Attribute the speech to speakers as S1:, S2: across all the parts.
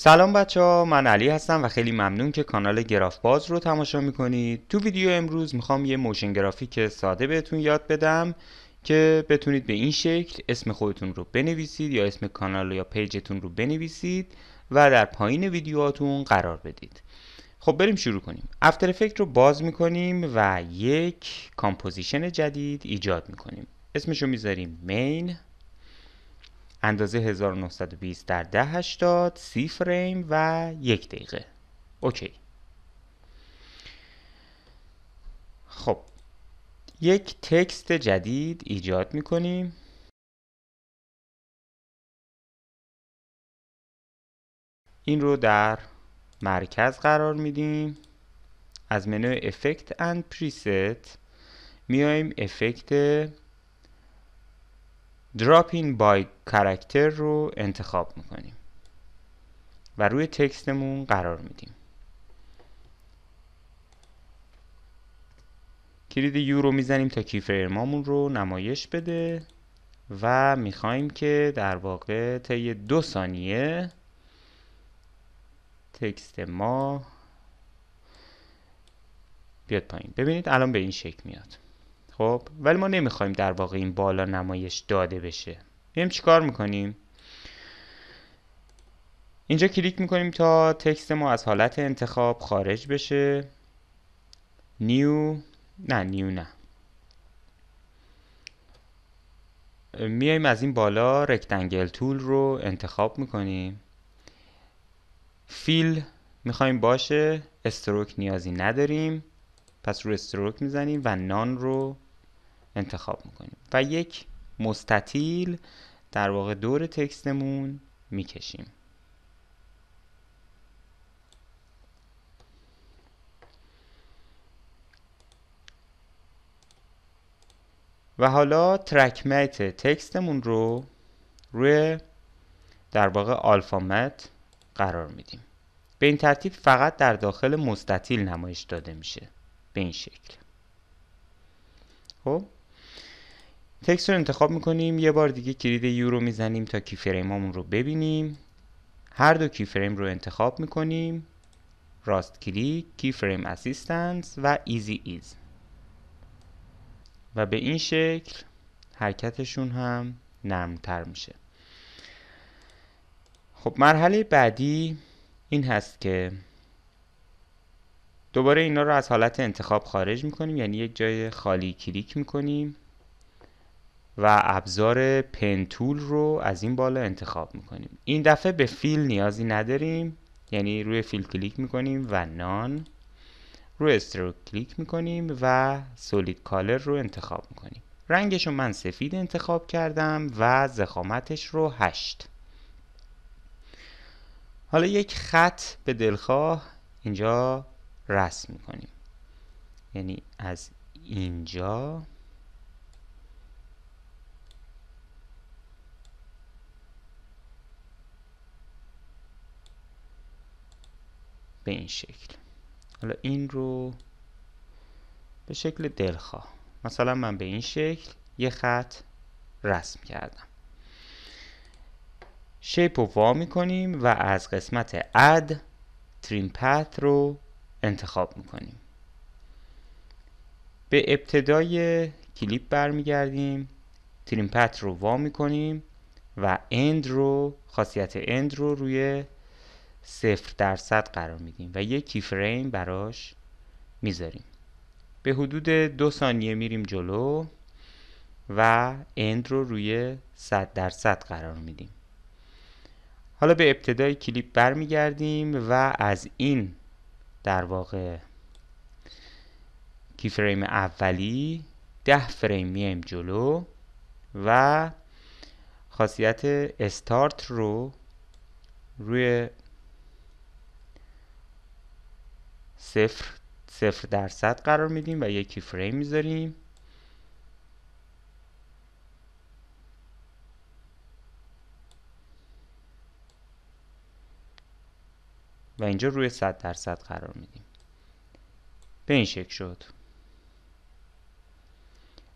S1: سلام بچه ها من علی هستم و خیلی ممنون که کانال گراف باز رو تماشا میکنید تو ویدیو امروز میخوام یه موشن گرافیک ساده بهتون یاد بدم که بتونید به این شکل اسم خودتون رو بنویسید یا اسم کانال یا پیجتون رو بنویسید و در پایین ویدیوهاتون قرار بدید خب بریم شروع کنیم افتر افکت رو باز میکنیم و یک کامپوزیشن جدید ایجاد میکنیم اسمشو رو میذاریم مین اندازه 1920 در 1080 30 فریم و یک دقیقه اوکی خب یک تکست جدید ایجاد میکنیم این رو در مرکز قرار میدیم از منوی افکت اند پریست میایم افکت dropping by character رو انتخاب میکنیم و روی تکستمون قرار میدیم کلید یو رو میزنیم تا کیفرمامون رو نمایش بده و میخواییم که در واقع طی دو ثانیه تکست ما بیاد پایین ببینید الان به این شکل میاد خب ولی ما نمیخوایم در واقع این بالا نمایش داده بشه چی چیکار میکنیم اینجا کلیک میکنیم تا تکست ما از حالت انتخاب خارج بشه نیو نه نیو نه میایم از این بالا رکتنگل تول رو انتخاب میکنیم فیل میخوایم باشه استروک نیازی نداریم پس رو استروک میزنیم و نان رو انتخاب میکنیم و یک مستطیل در واقع دور تکستمون میکشیم و حالا ترکمت تکستمون رو روی در واقع آلفامت قرار میدیم به این ترتیب فقط در داخل مستطیل نمایش داده میشه به این شکل خب تکست رو انتخاب میکنیم یه بار دیگه کلید یو رو میزنیم تا کی فریم همون رو ببینیم هر دو کی فریم رو انتخاب میکنیم راست کلیک کی فریم اسیستنس و ایزی ایز و به این شکل حرکتشون هم نرمتر میشه خب مرحله بعدی این هست که دوباره اینا رو از حالت انتخاب خارج میکنیم یعنی یک جای خالی کلیک میکنیم و ابزار پنتول رو از این بالا انتخاب میکنیم این دفعه به فیل نیازی نداریم یعنی روی فیل کلیک میکنیم و نان روی استرو کلیک میکنیم و سولید کالر رو انتخاب میکنیم رنگش رو من سفید انتخاب کردم و زخامتش رو هشت حالا یک خط به دلخواه اینجا رسم میکنیم یعنی از اینجا به این شکل حالا این رو به شکل دلخواه مثلا من به این شکل یه خط رسم کردم شیپ رو وا میکنیم و از قسمت اد تریم پث رو انتخاب میکنیم به ابتدای کلیپ برمیگردیم تریم پث رو وا میکنیم و اند رو خاصیت اند رو روی صفر درصد قرار میدیم و یک کیفریم براش میذاریم به حدود دو ثانیه میریم جلو و اند رو روی 100 درصد قرار میدیم حالا به ابتدای کلیپ برمیگردیم و از این در واقع کیفریم اولی ده فریم میایم جلو و خاصیت استارت رو روی صفر صفر درصد قرار میدیم و یکی فریم میذاریم و اینجا روی 100 درصد قرار میدیم به این شکل شد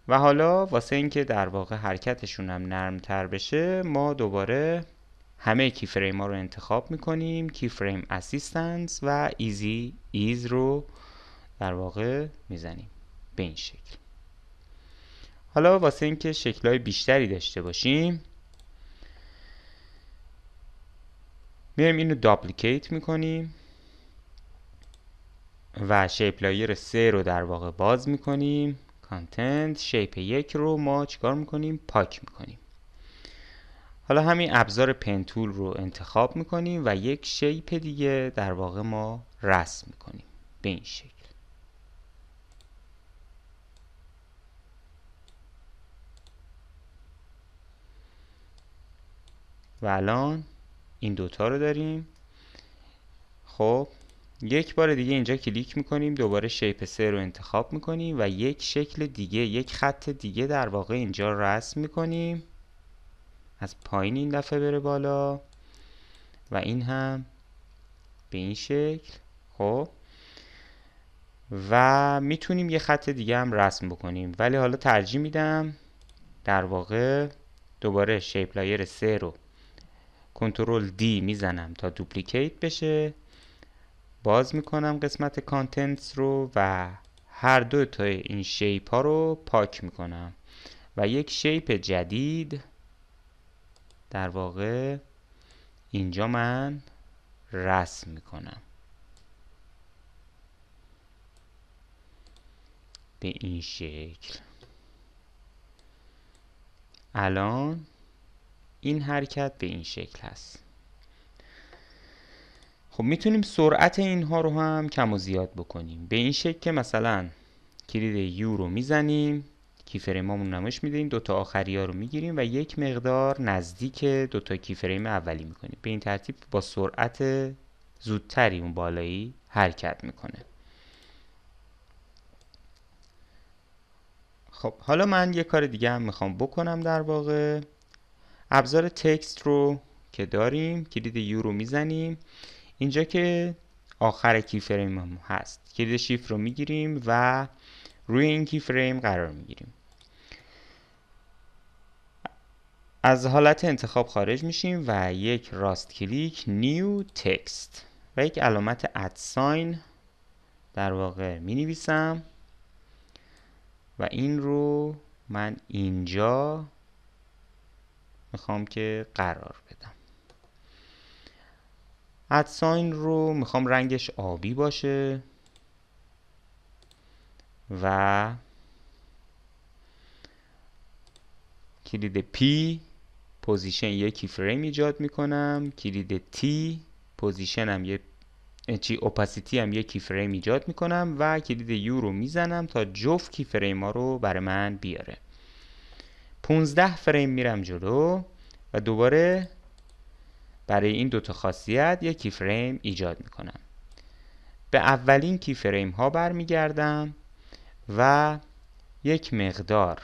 S1: و حالا واسه اینکه در واقع حرکتشون هم نرمتر بشه ما دوباره همه کی فریم ها رو انتخاب میکنیم کی فریم اسیستنس و ایزی ایز رو در واقع میزنیم به این شکل حالا واسه اینکه شکل های بیشتری داشته باشیم میایم اینو داپلیکیت میکنیم و شیپ لایر 3 رو در واقع باز میکنیم کانتنت شیپ یک رو ما چیکار میکنیم پاک میکنیم حالا همین ابزار پنتول رو انتخاب میکنیم و یک شیپ دیگه در واقع ما رسم میکنیم به این شکل و الان این دوتا رو داریم خب یک بار دیگه اینجا کلیک میکنیم دوباره شیپ سه رو انتخاب میکنیم و یک شکل دیگه یک خط دیگه در واقع اینجا رسم میکنیم از پایین این دفعه بره بالا و این هم به این شکل خب و میتونیم یه خط دیگه هم رسم بکنیم ولی حالا ترجیح میدم در واقع دوباره شیپ لایر 3 رو کنترل دی میزنم تا دوپلیکیت بشه باز میکنم قسمت کانتنتس رو و هر دو تا این شیپ ها رو پاک میکنم و یک شیپ جدید در واقع اینجا من رسم میکنم به این شکل الان این حرکت به این شکل هست خب میتونیم سرعت اینها رو هم کم و زیاد بکنیم به این شکل که مثلا کلید یو رو میزنیم کیفریم همون نمایش میدیم دو دوتا آخری ها رو میگیریم و یک مقدار نزدیک دوتا کیفریم اولی میکنیم به این ترتیب با سرعت زودتری اون بالایی حرکت میکنه خب حالا من یه کار دیگه هم میخوام بکنم در واقع ابزار تکست رو که داریم کلید یو رو میزنیم اینجا که آخر کیفریم هم هست کلید شیف رو میگیریم و روی این کی فریم قرار میگیریم از حالت انتخاب خارج میشیم و یک راست کلیک نیو تکست و یک علامت ادساین در واقع می نویسم و این رو من اینجا میخوام که قرار بدم ادساین رو میخوام رنگش آبی باشه و کلید P پوزیشن یه فریم ایجاد میکنم کلید T پوزیشن هم یه چی اوپاسیتی هم یه فریم ایجاد میکنم و کلید U رو میزنم تا جفت فریم ها رو برای من بیاره 15 فریم میرم جلو و دوباره برای این دوتا خاصیت یک فریم ایجاد میکنم به اولین کی فریم ها برمیگردم و یک مقدار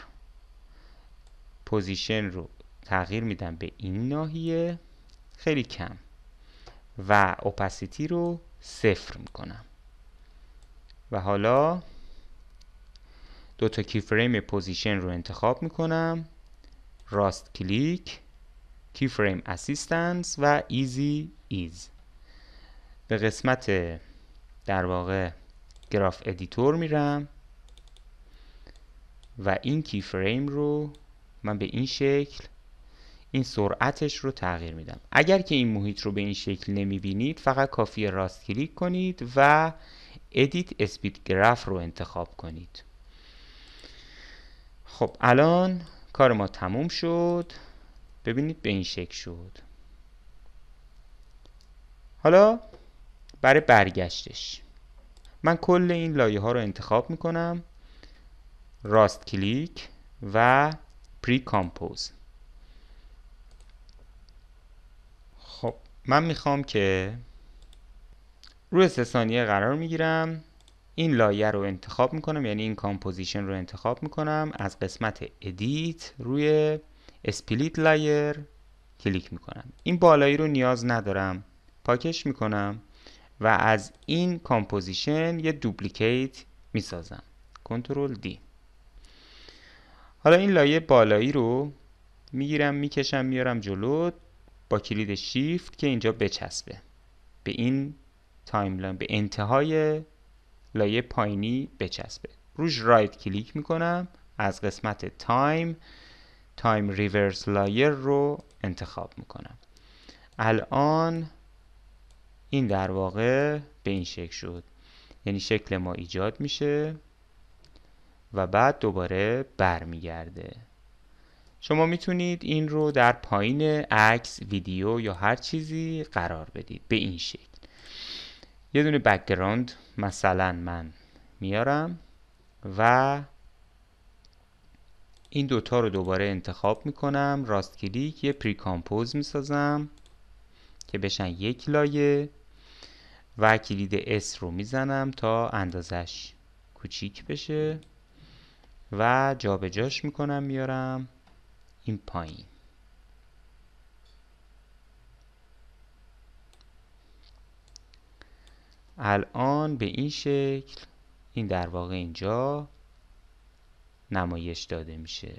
S1: پوزیشن رو تغییر میدم به این ناحیه خیلی کم و اپاسیتی رو صفر میکنم و حالا دو تا کیفریم پوزیشن رو انتخاب میکنم راست کلیک فریم اسیستنس و ایزی ایز به قسمت در واقع گراف ادیتور میرم و این کی فریم رو من به این شکل این سرعتش رو تغییر میدم اگر که این محیط رو به این شکل بینید فقط کافی راست کلیک کنید و ادیت اسپید گراف رو انتخاب کنید خب الان کار ما تموم شد ببینید به این شکل شد حالا برای برگشتش من کل این لایه ها رو انتخاب میکنم راست کلیک و پری کامپوز خب من میخوام که روی سه ثانیه قرار میگیرم این لایه رو انتخاب میکنم یعنی این کامپوزیشن رو انتخاب میکنم از قسمت ادیت روی اسپلیت لایر کلیک میکنم این بالایی رو نیاز ندارم پاکش میکنم و از این کامپوزیشن یه دوپلیکیت میسازم کنترل دی حالا این لایه بالایی رو میگیرم میکشم میارم جلو با کلید شیفت که اینجا بچسبه به این تایم تایملاین به انتهای لایه پایینی بچسبه روش رایت کلیک میکنم از قسمت تایم تایم ریورس لایر رو انتخاب میکنم الان این در واقع به این شکل شد یعنی شکل ما ایجاد میشه و بعد دوباره برمیگرده شما میتونید این رو در پایین عکس ویدیو یا هر چیزی قرار بدید به این شکل یه دونه بکگراند مثلا من میارم و این دوتا رو دوباره انتخاب میکنم راست کلیک یه پری کامپوز میسازم که بشن یک لایه و کلید S رو میزنم تا اندازش کوچیک بشه و جابجاش میکنم میارم این پایین الان به این شکل این در واقع اینجا نمایش داده میشه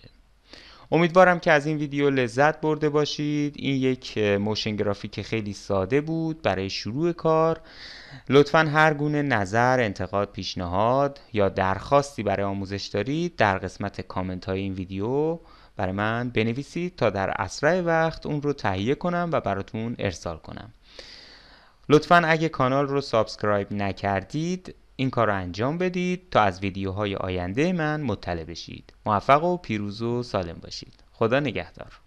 S1: امیدوارم که از این ویدیو لذت برده باشید این یک موشن گرافیک خیلی ساده بود برای شروع کار لطفا هر گونه نظر، انتقاد، پیشنهاد یا درخواستی برای آموزش دارید در قسمت کامنت های این ویدیو برای من بنویسید تا در اسرع وقت اون رو تهیه کنم و براتون ارسال کنم لطفا اگه کانال رو سابسکرایب نکردید این کار را انجام بدید تا از ویدیوهای آینده من مطلع بشید موفق و پیروز و سالم باشید خدا نگهدار